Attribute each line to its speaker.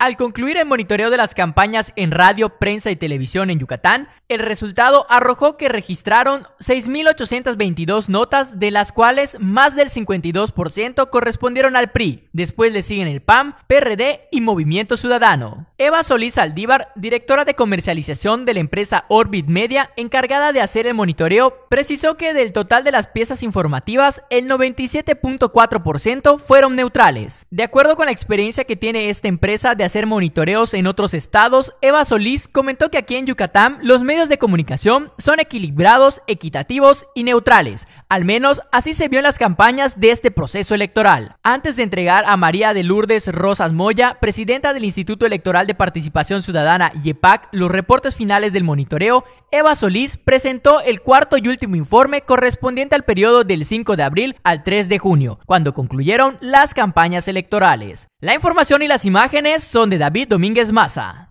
Speaker 1: Al concluir el monitoreo de las campañas en radio, prensa y televisión en Yucatán, el resultado arrojó que registraron 6.822 notas, de las cuales más del 52% correspondieron al PRI. Después le siguen el PAM, PRD y Movimiento Ciudadano. Eva Solís Aldívar, directora de comercialización de la empresa Orbit Media, encargada de hacer el monitoreo, precisó que del total de las piezas informativas, el 97.4% fueron neutrales. De acuerdo con la experiencia que tiene esta empresa de hacer monitoreos en otros estados, Eva Solís comentó que aquí en Yucatán los medios de comunicación son equilibrados, equitativos y neutrales. Al menos así se vio en las campañas de este proceso electoral. Antes de entregar a María de Lourdes Rosas Moya, presidenta del Instituto Electoral de Participación Ciudadana, YEPAC, los reportes finales del monitoreo, Eva Solís presentó el cuarto y último informe correspondiente al periodo del 5 de abril al 3 de junio, cuando concluyeron las campañas electorales. La información y las imágenes son de David Domínguez Maza.